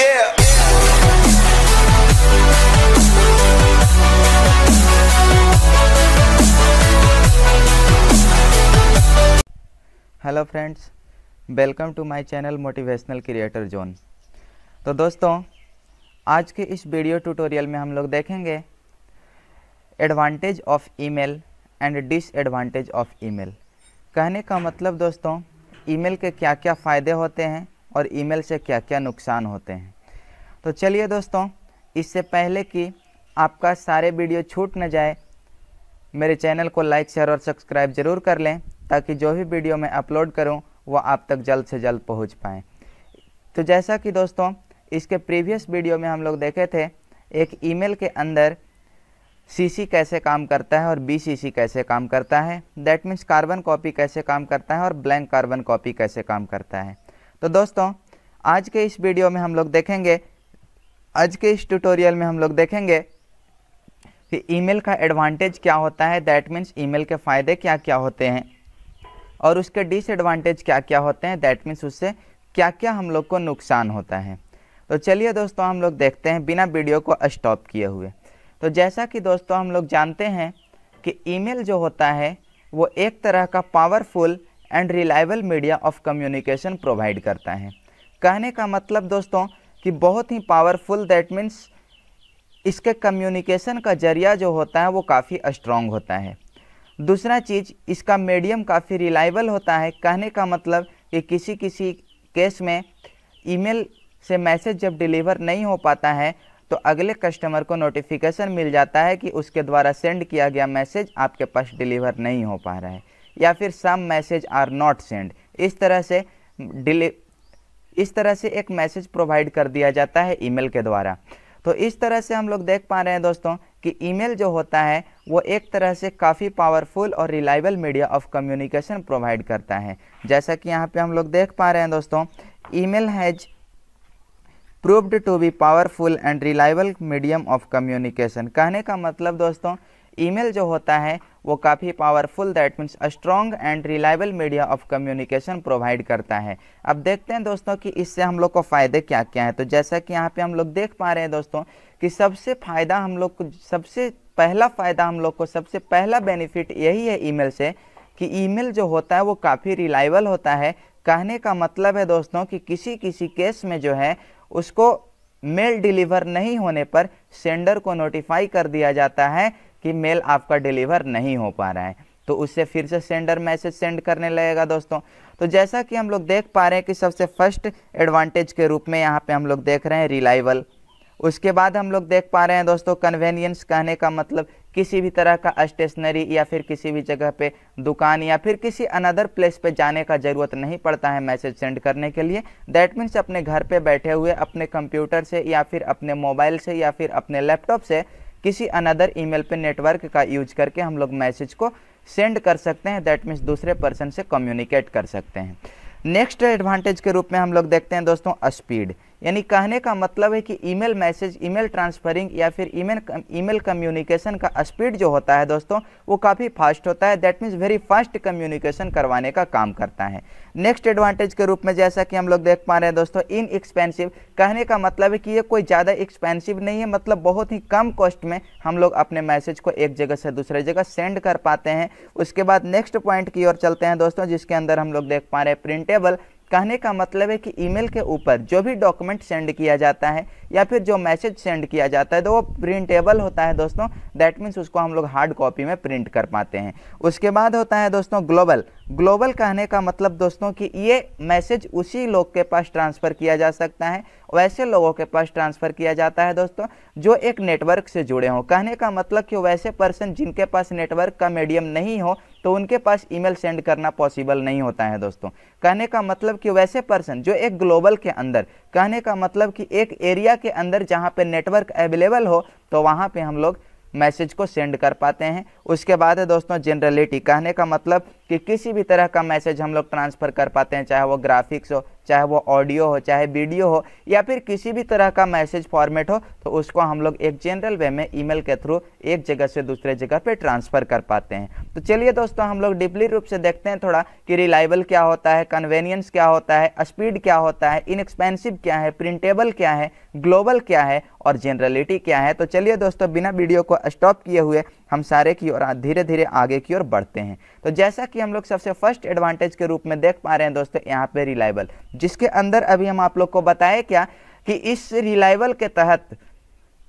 Yeah. Hello friends welcome to my channel motivational creator zone तो दोस्तों आज के इस वीडियो ट्यूटोरियल में हम लोग देखेंगे advantage of email and disadvantage of email कहने का मतलब दोस्तों ईमेल के क्या क्या फ़ायदे होते हैं और ईमेल से क्या क्या नुकसान होते हैं तो चलिए दोस्तों इससे पहले कि आपका सारे वीडियो छूट न जाए मेरे चैनल को लाइक शेयर और सब्सक्राइब ज़रूर कर लें ताकि जो भी वीडियो मैं अपलोड करूं वह आप तक जल्द से जल्द पहुंच पाएँ तो जैसा कि दोस्तों इसके प्रीवियस वीडियो में हम लोग देखे थे एक ईमेल के अंदर सीसी कैसे काम करता है और बीसीसी कैसे काम करता है दैट मीन्स कार्बन कॉपी कैसे काम करता है और ब्लैंक कार्बन कॉपी कैसे काम करता है तो दोस्तों आज के इस वीडियो में हम लोग देखेंगे आज के इस ट्यूटोरियल में हम लोग देखेंगे कि ईमेल का एडवांटेज क्या होता है दैट मीन्स ईमेल के फ़ायदे क्या क्या होते हैं और उसके डिसएडवांटेज क्या क्या होते हैं दैट मीन्स उससे क्या क्या हम लोग को नुकसान होता है तो चलिए दोस्तों हम लोग देखते हैं बिना वीडियो को स्टॉप किए हुए तो जैसा कि दोस्तों हम लोग जानते हैं कि ईमेल जो होता है वो एक तरह का powerful and reliable media of communication provide करता है कहने का मतलब दोस्तों कि बहुत ही पावरफुल दैट मीन्स इसके कम्युनिकेशन का जरिया जो होता है वो काफ़ी स्ट्रॉन्ग होता है दूसरा चीज़ इसका मीडियम काफ़ी रिलायबल होता है कहने का मतलब कि किसी किसी केस में ईमेल से मैसेज जब डिलीवर नहीं हो पाता है तो अगले कस्टमर को नोटिफिकेशन मिल जाता है कि उसके द्वारा सेंड किया गया मैसेज आपके पास डिलीवर नहीं हो पा रहा है या फिर some message are not send इस तरह से डिले इस तरह से एक मैसेज प्रोवाइड कर दिया जाता है ईमेल के द्वारा तो इस तरह से हम लोग देख पा रहे हैं दोस्तों कि ईमेल जो होता है वो एक तरह से काफ़ी पावरफुल और reliable media of communication provide करता है जैसा कि यहाँ पे हम लोग देख पा रहे हैं दोस्तों email has proved to be powerful and reliable medium of communication कहने का मतलब दोस्तों ईमेल जो होता है वो काफ़ी powerful that means strong and reliable media of communication provide करता है अब देखते हैं दोस्तों कि इससे हम लोग को फ़ायदे क्या क्या हैं तो जैसा कि यहाँ पे हम लोग देख पा रहे हैं दोस्तों कि सबसे फ़ायदा हम लोग को सबसे पहला फ़ायदा हम लोग को सबसे पहला बेनिफिट यही है ई से कि ई जो होता है वो काफ़ी रिलायबल होता है कहने का मतलब है दोस्तों कि किसी किसी केस में जो है उसको मेल डिलीवर नहीं होने पर सेंडर को नोटिफाई कर दिया जाता है कि मेल आपका डिलीवर नहीं हो पा रहा है तो उससे फिर से सेंडर मैसेज सेंड करने लगेगा दोस्तों तो जैसा कि हम लोग देख पा रहे हैं कि सबसे फर्स्ट एडवांटेज के रूप में यहाँ पे हम लोग देख रहे हैं रिलाइवल उसके बाद हम लोग देख पा रहे हैं दोस्तों कन्वीनियंस कहने का मतलब किसी भी तरह का स्टेशनरी या फिर किसी भी जगह पे दुकान या फिर किसी अनदर प्लेस पे जाने का ज़रूरत नहीं पड़ता है मैसेज सेंड करने के लिए दैट मीन्स अपने घर पे बैठे हुए अपने कंप्यूटर से या फिर अपने मोबाइल से या फिर अपने लैपटॉप से किसी अनदर ईमेल पे नेटवर्क का यूज करके हम लोग मैसेज को सेंड कर सकते हैं दैट मीन्स दूसरे पर्सन से कम्युनिकेट कर सकते हैं नेक्स्ट एडवांटेज के रूप में हम लोग देखते हैं दोस्तों स्पीड यानी कहने का मतलब है कि ईमेल मैसेज ईमेल ट्रांसफरिंग या फिर ईमेल ईमेल कम्युनिकेशन का स्पीड जो होता है दोस्तों वो काफ़ी फास्ट होता है that means very fast communication करवाने का काम करता है नेक्स्ट एडवांटेज के रूप में जैसा कि हम लोग देख पा रहे हैं दोस्तों इन एक्सपेंसिव कहने का मतलब है कि ये कोई ज़्यादा एक्सपेंसिव नहीं है मतलब बहुत ही कम कॉस्ट में हम लोग अपने मैसेज को एक जगह से दूसरे जगह सेंड कर पाते हैं उसके बाद नेक्स्ट पॉइंट की ओर चलते हैं दोस्तों जिसके अंदर हम लोग देख पा रहे हैं प्रिंटेबल कहने का मतलब है कि ईमेल के ऊपर जो भी डॉक्यूमेंट सेंड किया जाता है या फिर जो मैसेज सेंड किया जाता है तो वो प्रिंटेबल होता है दोस्तों दैट मीन्स उसको हम लोग हार्ड कॉपी में प्रिंट कर पाते हैं उसके बाद होता है दोस्तों ग्लोबल ग्लोबल कहने का मतलब दोस्तों कि ये मैसेज उसी लोग के पास ट्रांसफ़र किया जा सकता है वैसे लोगों के पास ट्रांसफ़र किया जाता है दोस्तों जो एक नेटवर्क से जुड़े हों कहने का मतलब कि वैसे पर्सन जिनके पास नेटवर्क का मीडियम नहीं हो तो उनके पास ईमेल सेंड करना पॉसिबल नहीं होता है दोस्तों कहने का मतलब कि वैसे पर्सन जो एक ग्लोबल के अंदर कहने का मतलब कि एक एरिया के अंदर जहाँ पर नेटवर्क अवेलेबल हो तो वहाँ पर हम लोग मैसेज को सेंड कर पाते हैं उसके बाद है दोस्तों जनरलिटी कहने का मतलब कि किसी भी तरह का मैसेज हम लोग ट्रांसफ़र कर पाते हैं चाहे वो ग्राफिक्स हो चाहे वो ऑडियो हो चाहे वीडियो हो या फिर किसी भी तरह का मैसेज फॉर्मेट हो तो उसको हम लोग एक जनरल वे में ईमेल के थ्रू एक जगह से दूसरे जगह पे ट्रांसफ़र कर पाते हैं तो चलिए दोस्तों हम लोग डीपली रूप से देखते हैं थोड़ा कि रिलायबल क्या होता है कन्वीनियंस क्या होता है स्पीड क्या होता है इनएक्सपेंसिव क्या है प्रिंटेबल क्या है ग्लोबल क्या है और जनरलिटी क्या है तो चलिए दोस्तों बिना वीडियो को स्टॉप किए हुए हम सारे की ओर धीरे धीरे आगे की ओर बढ़ते हैं तो जैसा कि हम लोग सबसे फर्स्ट एडवांटेज के रूप में देख पा रहे हैं दोस्तों यहाँ पे रिलायबल जिसके अंदर अभी हम आप लोग को बताएं क्या कि इस रिलायबल के तहत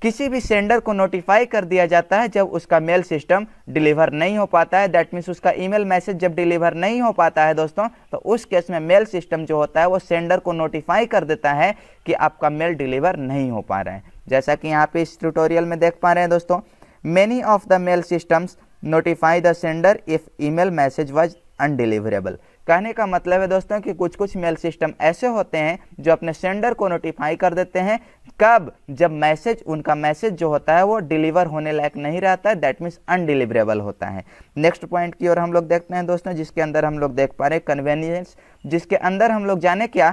किसी भी सेंडर को नोटिफाई कर दिया जाता है जब उसका मेल सिस्टम डिलीवर नहीं हो पाता है दैट मीन्स उसका ईमेल मैसेज जब डिलीवर नहीं हो पाता है दोस्तों तो उस केस में मेल सिस्टम जो होता है वो सेंडर को नोटिफाई कर देता है कि आपका मेल डिलीवर नहीं हो पा रहा है जैसा कि यहाँ पे इस ट्यूटोरियल में देख पा रहे हैं दोस्तों many of the mail systems notify the sender if e message was undeliverable कहने का मतलब है दोस्तों कि कुछ कुछ मेल सिस्टम ऐसे होते हैं जो अपने सेंडर को नोटिफाई कर देते हैं कब जब मैसेज उनका मैसेज जो होता है वो डिलीवर होने लायक नहीं रहता है दैट मीन्स अनडिलीवरेबल होता है नेक्स्ट पॉइंट की ओर हम लोग देखते हैं दोस्तों जिसके अंदर हम लोग देख पा रहे हैं कन्वेनियंस जिसके अंदर हम लोग जाने क्या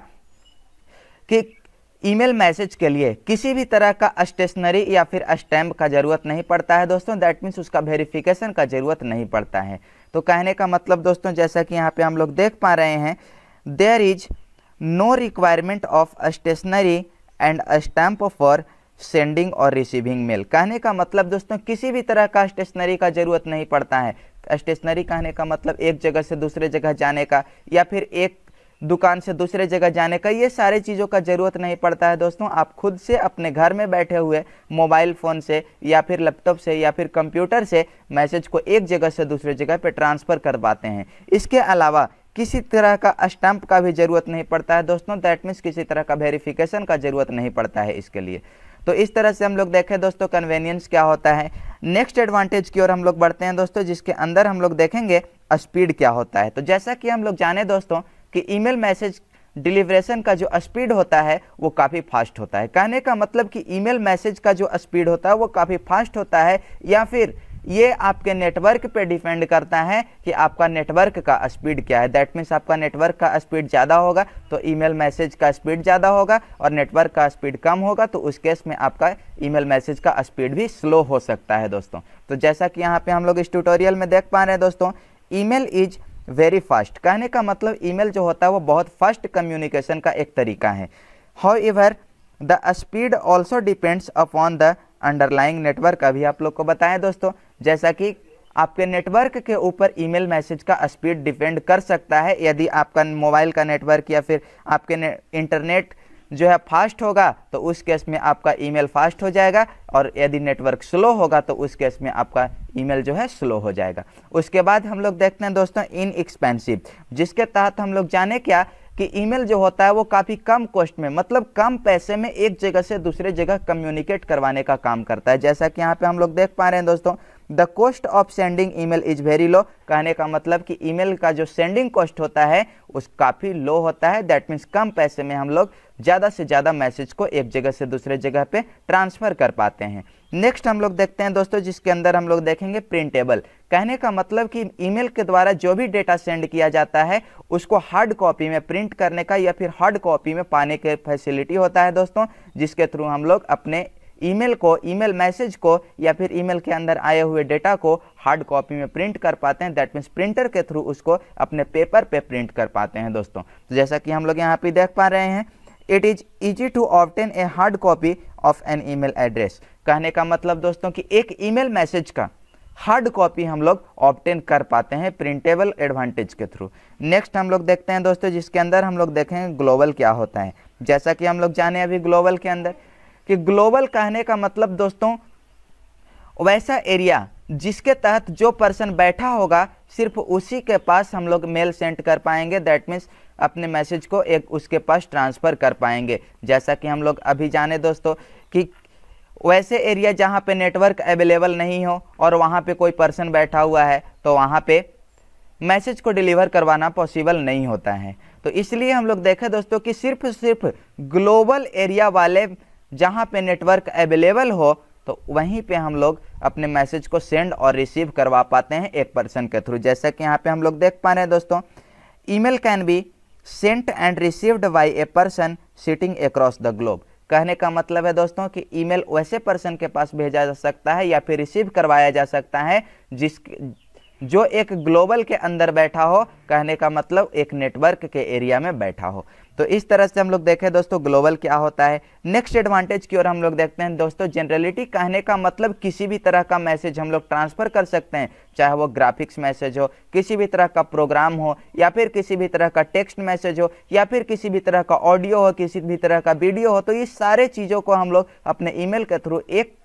कि ईमेल मैसेज के लिए किसी भी तरह का स्टेशनरी या फिर स्टैम्प का जरूरत नहीं पड़ता है दोस्तों दैट मीन्स उसका वेरिफिकेशन का जरूरत नहीं पड़ता है तो कहने का मतलब दोस्तों जैसा कि यहाँ पे हम लोग देख पा रहे हैं there is no requirement of stationery and stamp for sending और रिसीविंग मेल कहने का मतलब दोस्तों किसी भी तरह का स्टेशनरी का ज़रूरत नहीं पड़ता है स्टेशनरी कहने का मतलब एक जगह से दूसरे जगह जाने का या फिर एक दुकान से दूसरे जगह जाने का ये सारे चीज़ों का ज़रूरत नहीं पड़ता है दोस्तों आप खुद से अपने घर में बैठे हुए मोबाइल फ़ोन से या फिर लैपटॉप से या फिर कंप्यूटर से मैसेज को एक जगह से दूसरे जगह पर ट्रांसफ़र कर पाते हैं इसके अलावा किसी तरह का स्टम्प का भी ज़रूरत नहीं पड़ता है दोस्तों दैट मीन्स किसी तरह का वेरीफिकेशन का ज़रूरत नहीं पड़ता है इसके लिए तो इस तरह से हम लोग देखें दोस्तों कन्वीनियंस क्या होता है नेक्स्ट एडवांटेज की ओर हम लोग बढ़ते हैं दोस्तों जिसके अंदर हम लोग देखेंगे स्पीड क्या होता है तो जैसा कि हम लोग जाने दोस्तों कि ईमेल मैसेज डिलीवरेशन का जो स्पीड होता है वो काफ़ी फास्ट होता है कहने का मतलब कि ईमेल मैसेज का जो स्पीड होता है वो काफ़ी फास्ट होता है या फिर ये आपके नेटवर्क पे डिपेंड करता है कि आपका नेटवर्क का स्पीड क्या है दैट मीन्स आपका नेटवर्क का स्पीड ज़्यादा होगा तो ईमेल मैसेज का स्पीड ज़्यादा होगा और नेटवर्क का स्पीड कम होगा तो उस केस में आपका ईमेल मैसेज का स्पीड भी स्लो हो सकता है दोस्तों तो जैसा कि यहाँ पे हम लोग इस ट्यूटोरियल में देख पा रहे हैं दोस्तों ईमेल इज वेरी फास्ट कहने का मतलब ईमेल जो होता है वो बहुत फास्ट कम्युनिकेशन का एक तरीका है however the speed also depends upon the underlying network अभी आप लोग को बताएं दोस्तों जैसा कि आपके नेटवर्क के ऊपर ईमेल मैसेज का स्पीड डिपेंड कर सकता है यदि आपका मोबाइल का नेटवर्क या फिर आपके ने, इंटरनेट जो है फास्ट होगा तो उस केस में आपका ईमेल फास्ट हो जाएगा और यदि नेटवर्क स्लो होगा तो उस केस में आपका ईमेल जो है स्लो हो जाएगा उसके बाद हम लोग देखते हैं दोस्तों इन एक्सपेंसिव जिसके तहत हम लोग जाने क्या कि ईमेल जो होता है वो काफ़ी कम कॉस्ट में मतलब कम पैसे में एक जगह से दूसरे जगह कम्युनिकेट करवाने का काम करता है जैसा कि यहाँ पे हम लोग देख पा रहे हैं दोस्तों the cost of sending email is very low कहने का मतलब कि ईमेल का जो सेंडिंग कॉस्ट होता है उस काफ़ी लो होता है दैट मीन्स कम पैसे में हम लोग ज़्यादा से ज़्यादा मैसेज को एक जगह से दूसरे जगह पे ट्रांसफ़र कर पाते हैं नेक्स्ट हम लोग देखते हैं दोस्तों जिसके अंदर हम लोग देखेंगे प्रिंटेबल कहने का मतलब कि ईमेल के द्वारा जो भी डेटा सेंड किया जाता है उसको हार्ड कॉपी में प्रिंट करने का या फिर हार्ड कॉपी में पाने के फैसिलिटी होता है दोस्तों जिसके थ्रू हम लोग अपने ईमेल को ईमेल मैसेज को या फिर ईमेल के अंदर आए हुए डेटा को हार्ड कॉपी में प्रिंट कर पाते हैं दैट मीन्स प्रिंटर के थ्रू उसको अपने पेपर पे प्रिंट कर पाते हैं दोस्तों तो जैसा कि हम लोग यहाँ पे देख पा रहे हैं it is easy to obtain a hard copy of an email address कहने का मतलब दोस्तों कि एक ईमेल मैसेज का हार्ड कॉपी हम लोग ऑप्टेन कर पाते हैं प्रिंटेबल एडवांटेज के थ्रू नेक्स्ट हम लोग देखते हैं दोस्तों जिसके अंदर हम लोग देखें ग्लोबल क्या होता है जैसा कि हम लोग जाने अभी ग्लोबल के अंदर कि ग्लोबल कहने का मतलब दोस्तों वैसा एरिया जिसके तहत जो पर्सन बैठा होगा सिर्फ उसी के पास हम लोग मेल सेंड कर पाएंगे दैट मीन्स अपने मैसेज को एक उसके पास ट्रांसफ़र कर पाएंगे जैसा कि हम लोग अभी जाने दोस्तों कि वैसे एरिया जहाँ पे नेटवर्क अवेलेबल नहीं हो और वहाँ पे कोई पर्सन बैठा हुआ है तो वहाँ पे मैसेज को डिलीवर करवाना पॉसिबल नहीं होता है तो इसलिए हम लोग देखें दोस्तों कि सिर्फ सिर्फ ग्लोबल एरिया वाले जहाँ पे नेटवर्क अवेलेबल हो तो वहीं पे हम लोग अपने मैसेज को सेंड और रिसीव करवा पाते हैं एक पर्सन के थ्रू जैसा कि यहाँ पे हम लोग देख पा रहे हैं दोस्तों email can be sent and received by a person sitting across the globe कहने का मतलब है दोस्तों कि ईमेल वैसे पर्सन के पास भेजा जा सकता है या फिर रिसीव करवाया जा सकता है जिस जो एक ग्लोबल के अंदर बैठा हो कहने का मतलब एक नेटवर्क के एरिया में बैठा हो तो इस तरह से हम लोग देखें दोस्तों ग्लोबल क्या होता है नेक्स्ट एडवांटेज की ओर हम लोग देखते हैं दोस्तों जनरलिटी कहने का मतलब किसी भी तरह का मैसेज हम लोग ट्रांसफ़र कर सकते हैं चाहे वो ग्राफिक्स मैसेज हो किसी भी तरह का प्रोग्राम हो या फिर किसी भी तरह का टेक्स्ट मैसेज हो या फिर किसी भी तरह का ऑडियो हो किसी भी तरह का वीडियो हो तो ये सारे चीज़ों को हम लोग अपने ईमेल के थ्रू एक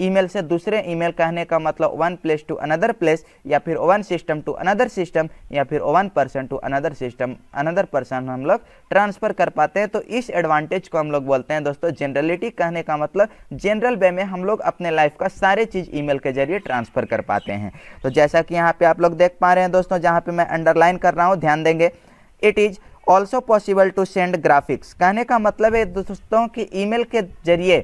ईमेल से दूसरे ईमेल कहने का मतलब one place to another place या फिर one system to another system या फिर one person to another system another person हम लोग ट्रांसफ़र कर पाते हैं तो इस एडवांटेज को हम लोग बोलते हैं दोस्तों जनरलिटी कहने का मतलब जनरल वे में हम लोग अपने लाइफ का सारे चीज़ ई के जरिए ट्रांसफ़र कर पाते हैं तो जैसा कि यहाँ पर आप लोग देख पा रहे हैं दोस्तों जहाँ पर मैं अंडरलाइन कर रहा हूँ ध्यान देंगे it is also possible to send graphics कहने का मतलब है दोस्तों कि ईमेल के जरिए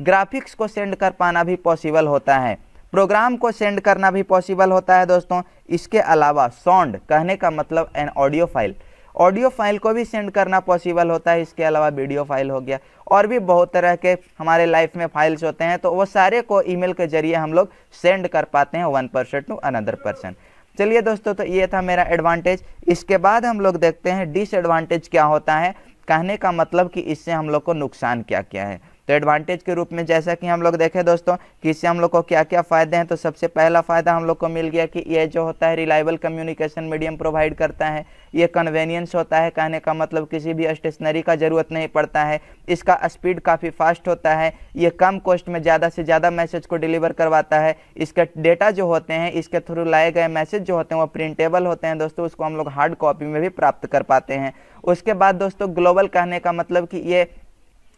ग्राफिक्स को सेंड कर पाना भी पॉसिबल होता है प्रोग्राम को सेंड करना भी पॉसिबल होता है दोस्तों इसके अलावा साउंड कहने का मतलब an audio file audio file को भी सेंड करना पॉसिबल होता है इसके अलावा वीडियो फाइल हो गया और भी बहुत तरह के हमारे लाइफ में फाइल्स होते हैं तो वो सारे को ईमेल के जरिए हम लोग सेंड कर पाते हैं one person to another person चलिए दोस्तों तो ये था मेरा एडवांटेज इसके बाद हम लोग देखते हैं डिसएडवांटेज क्या होता है कहने का मतलब कि इससे हम लोग को नुकसान क्या क्या है तो एडवांटेज के रूप में जैसा कि हम लोग देखें दोस्तों कि इससे हम लोग को क्या क्या फ़ायदे हैं तो सबसे पहला फ़ायदा हम लोग को मिल गया कि ये जो होता है रिलायबल कम्युनिकेशन मीडियम प्रोवाइड करता है ये कन्वीनियंस होता है कहने का मतलब किसी भी स्टेशनरी का ज़रूरत नहीं पड़ता है इसका स्पीड काफ़ी फास्ट होता है ये कम कॉस्ट में ज़्यादा से ज़्यादा मैसेज को डिलीवर करवाता है इसके डेटा जो होते हैं इसके थ्रू लाए गए मैसेज जो होते हैं वो प्रिंटेबल होते हैं दोस्तों उसको हम लोग हार्ड कॉपी में भी प्राप्त कर पाते हैं उसके बाद दोस्तों ग्लोबल कहने का मतलब कि ये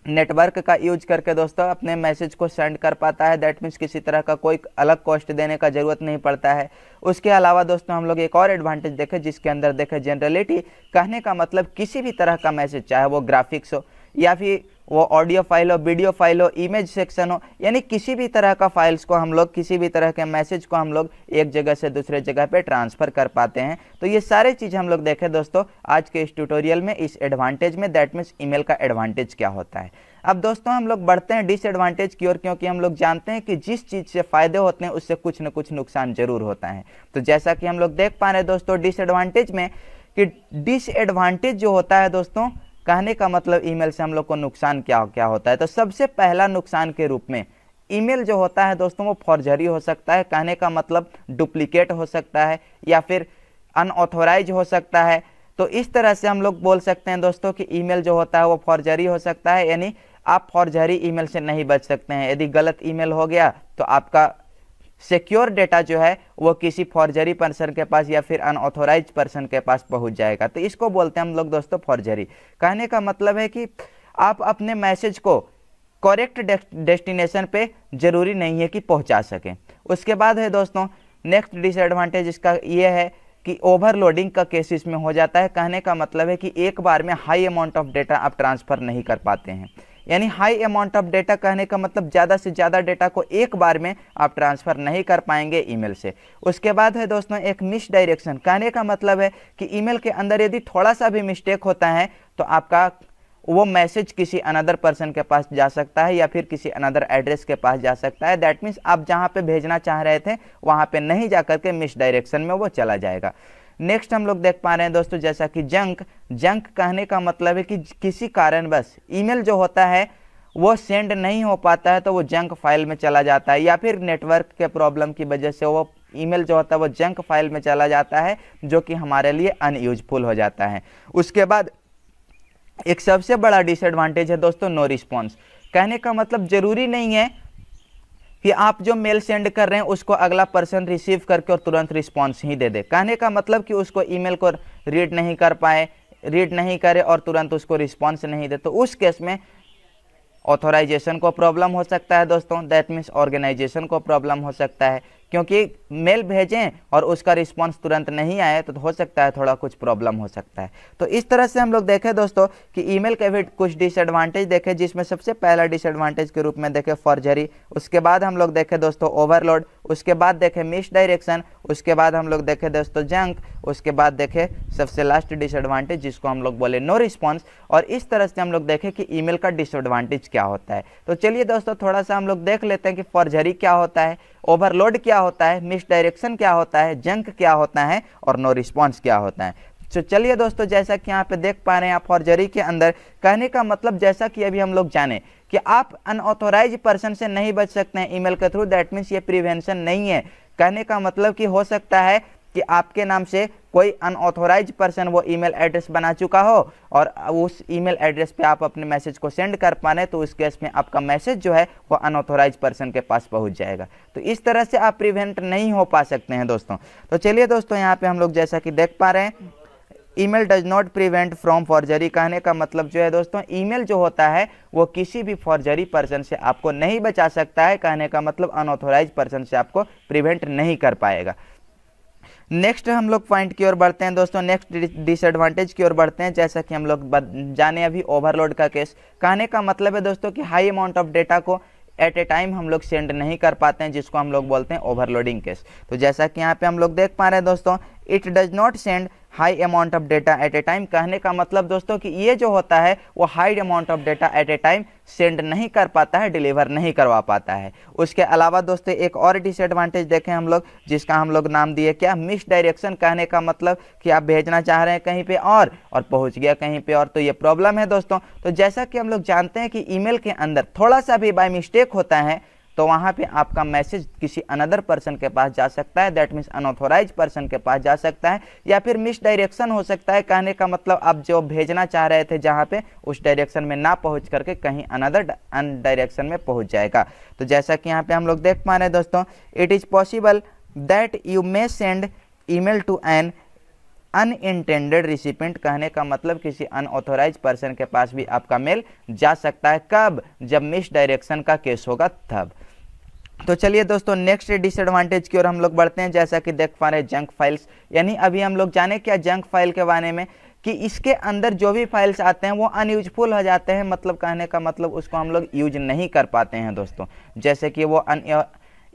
नेटवर्क का यूज करके दोस्तों अपने मैसेज को सेंड कर पाता है दैट मीन्स किसी तरह का कोई अलग कॉस्ट देने का ज़रूरत नहीं पड़ता है उसके अलावा दोस्तों हम लोग एक और एडवांटेज देखें जिसके अंदर देखें जनरलिटी कहने का मतलब किसी भी तरह का मैसेज चाहे वो ग्राफिक्स हो या फिर वो ऑडियो फाइल हो वीडियो फाइल हो इमेज सेक्शन हो यानी किसी भी तरह का फाइल्स को हम लोग किसी भी तरह के मैसेज को हम लोग एक जगह से दूसरे जगह पे ट्रांसफ़र कर पाते हैं तो ये सारे चीज़ हम लोग देखें दोस्तों आज के इस ट्यूटोरियल में इस एडवांटेज में दैट मीन्स ईमेल का एडवांटेज क्या होता है अब दोस्तों हम लोग बढ़ते हैं डिसएडवांटेज की ओर क्योंकि हम लोग जानते हैं कि जिस चीज़ से फ़ायदे होते हैं उससे कुछ ना कुछ नुकसान जरूर होता है तो जैसा कि हम लोग देख पा रहे हैं दोस्तों डिसएडवांटेज में कि डिसएडवांटेज जो होता है दोस्तों कहने का मतलब ईमेल से हम लोग को नुकसान क्या हो क्या होता है तो सबसे पहला नुकसान के रूप में ईमेल जो होता है दोस्तों वो फॉर्जरी हो सकता है कहने का मतलब डुप्लीकेट हो सकता है या फिर अनऑथोराइज हो सकता है तो इस तरह से हम लोग बोल सकते हैं दोस्तों कि ईमेल जो होता है वो फॉर्जरी हो सकता है यानी आप फॉर्जरी ईमेल से नहीं बच सकते हैं यदि गलत ईमेल हो गया तो आपका सिक्योर डेटा जो है वो किसी फॉर्जरी पर्सन के पास या फिर अनऑथोराइज पर्सन के पास पहुंच जाएगा तो इसको बोलते हैं हम लोग दोस्तों फॉर्जरी कहने का मतलब है कि आप अपने मैसेज को करेक्ट डेस्टिनेशन पे ज़रूरी नहीं है कि पहुंचा सकें उसके बाद है दोस्तों नेक्स्ट डिसएडवांटेज इसका ये है कि ओवरलोडिंग का केस इसमें हो जाता है कहने का मतलब है कि एक बार में हाई अमाउंट ऑफ डेटा आप ट्रांसफ़र नहीं कर पाते हैं यानी हाई अमाउंट ऑफ डेटा कहने का मतलब ज़्यादा से ज़्यादा डेटा को एक बार में आप ट्रांसफ़र नहीं कर पाएंगे ईमेल से उसके बाद है दोस्तों एक मिस डायरेक्शन कहने का मतलब है कि ईमेल के अंदर यदि थोड़ा सा भी मिस्टेक होता है तो आपका वो मैसेज किसी अनदर पर्सन के पास जा सकता है या फिर किसी अनदर एड्रेस के पास जा सकता है दैट मीन्स आप जहाँ पे भेजना चाह रहे थे वहाँ पे नहीं जा करके मिस डायरेक्शन में वो चला जाएगा नेक्स्ट हम लोग देख पा रहे हैं दोस्तों जैसा कि जंक जंक कहने का मतलब है कि किसी कारणवश ईमेल जो होता है वो सेंड नहीं हो पाता है तो वो जंक फाइल में चला जाता है या फिर नेटवर्क के प्रॉब्लम की वजह से वो ईमेल जो होता है वो जंक फाइल में चला जाता है जो कि हमारे लिए अनयूजफुल हो जाता है उसके बाद एक सबसे बड़ा डिसएडवांटेज है दोस्तों नो रिस्पॉन्स कहने का मतलब ज़रूरी नहीं है कि आप जो मेल सेंड कर रहे हैं उसको अगला पर्सन रिसीव करके और तुरंत रिस्पॉन्स ही दे दे कहने का मतलब कि उसको ईमेल को रीड नहीं कर पाए रीड नहीं करे और तुरंत उसको रिस्पॉन्स नहीं दे तो उस केस में ऑथोराइजेशन को प्रॉब्लम हो सकता है दोस्तों दैट मीन्स ऑर्गेनाइजेशन को प्रॉब्लम हो सकता है क्योंकि मेल भेजें और उसका रिस्पांस तुरंत नहीं आए तो हो सकता है थोड़ा कुछ प्रॉब्लम हो सकता है तो इस तरह से हम लोग देखें दोस्तों कि ईमेल के भी कुछ डिसएडवांटेज देखें जिसमें सबसे पहला डिसएडवांटेज के रूप में देखें फॉर्जरी उसके बाद हम लोग देखें दोस्तों ओवरलोड उसके बाद देखें डायरेक्शन उसके बाद हम लोग देखें दोस्तों जंक उसके बाद देखें सबसे लास्ट डिसएडवांटेज जिसको हम लोग बोले नो रिस्पॉन्स और इस तरह से हम लोग देखें कि ईमेल का डिसएडवांटेज क्या होता है तो चलिए दोस्तों थोड़ा सा हम लोग देख लेते हैं कि फॉर्जरी क्या होता है ओवरलोड क्या होता है मिसडायरेक्शन क्या होता है जंक क्या होता है और नो रिस्पॉन्स क्या होता है तो चलिए दोस्तों जैसा कि यहाँ पे देख पा रहे हैं आप फॉर्जरी के अंदर कहने का मतलब जैसा कि अभी हम लोग जाने कि आप अनऑथोराइज पर्सन से नहीं बच सकते हैं ईमेल के थ्रू दैट मीन्स ये प्रिवेंशन नहीं है कहने का मतलब कि हो सकता है कि आपके नाम से कोई अनऑथोराइज पर्सन वो ईमेल एड्रेस बना चुका हो और उस ईमेल एड्रेस पे आप अपने मैसेज को सेंड कर पाने तो उस केस में आपका मैसेज जो है वो अनऑथोराइज पर्सन के पास पहुंच जाएगा तो इस तरह से आप प्रिवेंट नहीं हो पा सकते हैं दोस्तों तो चलिए दोस्तों यहाँ पे हम लोग जैसा कि देख पा रहे हैं email does not prevent from forgery कहने का मतलब जो है दोस्तों ईमेल जो होता है वो किसी भी फॉर्जरी पर्सन से आपको नहीं बचा सकता है कहने का मतलब अनऑथोराइज पर्सन से आपको प्रिवेंट नहीं कर पाएगा नेक्स्ट हम लोग पॉइंट की ओर बढ़ते हैं दोस्तों नेक्स्ट डिसएडवांटेज की ओर बढ़ते हैं जैसा कि हम लोग जाने अभी ओवरलोड का केस कहने का मतलब है दोस्तों कि हाई अमाउंट ऑफ डेटा को एट ए टाइम हम लोग सेंड नहीं कर पाते हैं जिसको हम लोग बोलते हैं ओवरलोडिंग केस तो जैसा कि यहाँ पे हम लोग देख पा रहे हैं दोस्तों it does not send high amount of data at a time कहने का मतलब दोस्तों कि ये जो होता है वो high amount of data at a time send नहीं कर पाता है डिलीवर नहीं करवा पाता है उसके अलावा दोस्तों एक और डिसएडवांटेज देखें हम लोग जिसका हम लोग नाम दिए क्या मिस डायरेक्शन कहने का मतलब कि आप भेजना चाह रहे हैं कहीं पे और और पहुंच गया कहीं पे और तो ये प्रॉब्लम है दोस्तों तो जैसा कि हम लोग जानते हैं कि ईमेल के अंदर थोड़ा सा भी बाय मिस्टेक होता है तो वहाँ पे आपका मैसेज किसी अनदर पर्सन के पास जा सकता है दैट मीन्स अनऑथोराइज पर्सन के पास जा सकता है या फिर मिस डायरेक्शन हो सकता है कहने का मतलब आप जो भेजना चाह रहे थे जहाँ पे उस डायरेक्शन में ना पहुँच करके कहीं अनदर अन डायरेक्शन में पहुँच जाएगा तो जैसा कि यहाँ पे हम लोग देख पा रहे हैं दोस्तों it is possible that you may send mail to an unintended recipient कहने का मतलब किसी अनऑथोराइज पर्सन के पास भी आपका मेल जा सकता है कब जब मिस डायरेक्शन का केस होगा तब तो चलिए दोस्तों नेक्स्ट डिसएडवांटेज की ओर हम लोग बढ़ते हैं जैसा कि देख पा रहे हैं जंक फाइल्स यानी अभी हम लोग जाने क्या जंक फाइल के बारे में कि इसके अंदर जो भी फाइल्स आते हैं वो अनयूजफुल हो जाते हैं मतलब कहने का मतलब उसको हम लोग यूज नहीं कर पाते हैं दोस्तों जैसे कि वो अन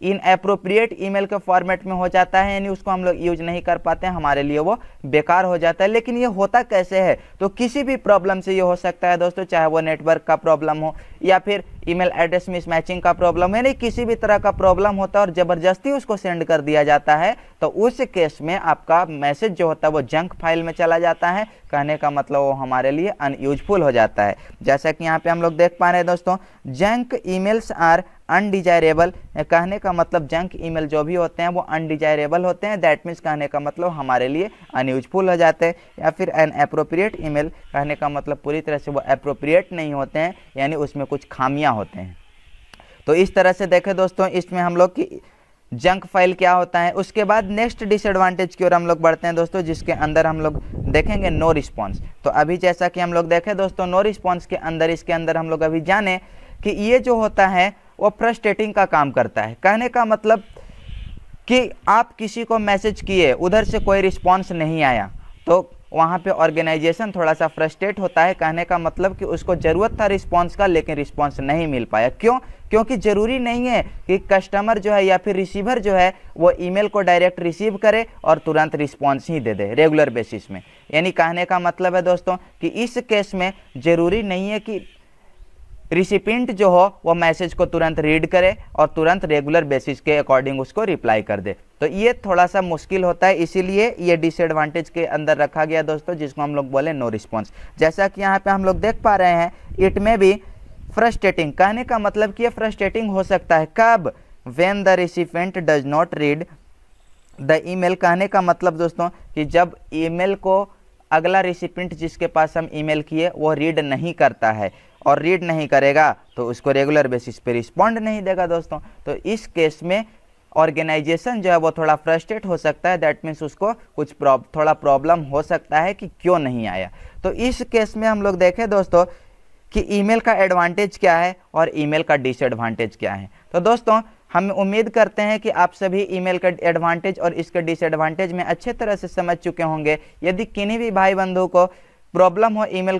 इन अप्रोप्रिएट ईमेल के फॉर्मेट में हो जाता है यानी उसको हम लोग यूज नहीं कर पाते हैं हमारे लिए वो बेकार हो जाता है लेकिन ये होता कैसे है तो किसी भी प्रॉब्लम से ये हो सकता है दोस्तों चाहे वो नेटवर्क का प्रॉब्लम हो या फिर ईमेल एड्रेस मिसमैचिंग का प्रॉब्लम यानी किसी भी तरह का प्रॉब्लम होता है और ज़बरदस्ती उसको सेंड कर दिया जाता है तो उस केस में आपका मैसेज जो होता है वो जंक फाइल में चला जाता है कहने का मतलब वो हमारे लिए अनयूजफुल हो जाता है जैसा कि यहाँ पे हम लोग देख पा रहे हैं दोस्तों जंक ईमेल्स आर अनडिजायरेबल कहने का मतलब जंक ईमेल जो भी होते हैं वो अनडिजायरेबल होते हैं दैट मीन्स कहने का मतलब हमारे लिए अनयूजफुल हो जाते हैं या फिर अन अप्रोप्रिएट ईमेल कहने का मतलब पूरी तरह से वो अप्रोप्रिएट नहीं होते हैं यानी उसमें कुछ खामियाँ होते हैं तो इस तरह से देखें दोस्तों इसमें हम लोग की जंक फाइल क्या होता है उसके बाद नेक्स्ट डिसएडवांटेज की ओर हम लोग बढ़ते हैं दोस्तों जिसके अंदर हम लोग देखेंगे नो रिस्पॉन्स तो अभी जैसा कि हम लोग देखें दोस्तों नो रिस्पॉन्स के अंदर इसके अंदर हम लोग अभी जाने कि ये जो होता है वो फ्रस्टेटिंग का काम करता है कहने का मतलब कि आप किसी को मैसेज किए उधर से कोई रिस्पॉन्स नहीं आया तो वहाँ पे ऑर्गेनाइजेशन थोड़ा सा फ्रस्ट्रेट होता है कहने का मतलब कि उसको ज़रूरत था रिस्पांस का लेकिन रिस्पांस नहीं मिल पाया क्यों क्योंकि ज़रूरी नहीं है कि कस्टमर जो है या फिर रिसीवर जो है वो ईमेल को डायरेक्ट रिसीव करे और तुरंत रिस्पांस ही दे दे रेगुलर बेसिस में यानी कहने का मतलब है दोस्तों कि इस केस में ज़रूरी नहीं है कि रिसिपेंट जो हो वो मैसेज को तुरंत रीड करे और तुरंत रेगुलर बेसिस के अकॉर्डिंग उसको रिप्लाई कर दे तो ये थोड़ा सा मुश्किल होता है इसीलिए ये डिसएडवांटेज के अंदर रखा गया दोस्तों जिसको हम लोग बोले नो रिस्पॉन्स जैसा कि यहाँ पे हम लोग देख पा रहे हैं इट में भी फ्रस्ट्रेटिंग कहने का मतलब कि ये फ्रस्ट्रेटिंग हो सकता है कब when the recipient does not read the mail कहने का मतलब दोस्तों कि जब मेल को अगला रिसिपेंट जिसके पास हम मेल किए वो रीड नहीं करता है और रीड नहीं करेगा तो उसको रेगुलर बेसिस पे रिस्पॉन्ड नहीं देगा दोस्तों तो इस केस में ऑर्गेनाइजेशन जो है वो थोड़ा फ्रस्ट्रेट हो सकता है दैट मीन्स उसको कुछ प्रॉब थोड़ा प्रॉब्लम हो सकता है कि क्यों नहीं आया तो इस केस में हम लोग देखें दोस्तों कि ईमेल का एडवांटेज क्या है और ईमेल का डिसएडवांटेज क्या है तो दोस्तों हम उम्मीद करते हैं कि आप सभी ईमेल का एडवांटेज और इसके डिसएडवांटेज में अच्छे तरह से समझ चुके होंगे यदि किन्हीं भी भाई बंधु को प्रॉब्लम हो ईमेल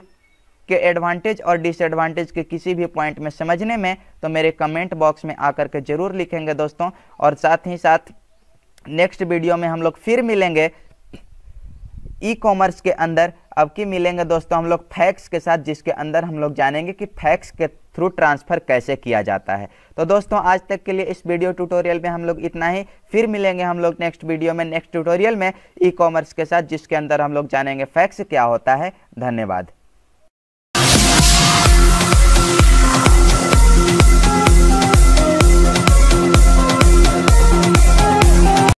के एडवांटेज और डिसएडवांटेज के किसी भी पॉइंट में समझने में तो मेरे कमेंट बॉक्स में आकर के ज़रूर लिखेंगे दोस्तों और साथ ही साथ नेक्स्ट वीडियो में हम लोग फिर मिलेंगे ई कॉमर्स के अंदर अब की मिलेंगे दोस्तों हम लोग फैक्स के साथ जिसके अंदर हम लोग जानेंगे कि फैक्स के थ्रू ट्रांसफ़र कैसे किया जाता है तो दोस्तों आज तक के लिए इस वीडियो ट्यूटोरियल में हम लोग इतना ही फिर मिलेंगे हम लोग नेक्स्ट वीडियो में नेक्स्ट ट्यूटोरियल में ई कॉमर्स के साथ जिसके अंदर हम लोग जानेंगे फैक्स क्या होता है धन्यवाद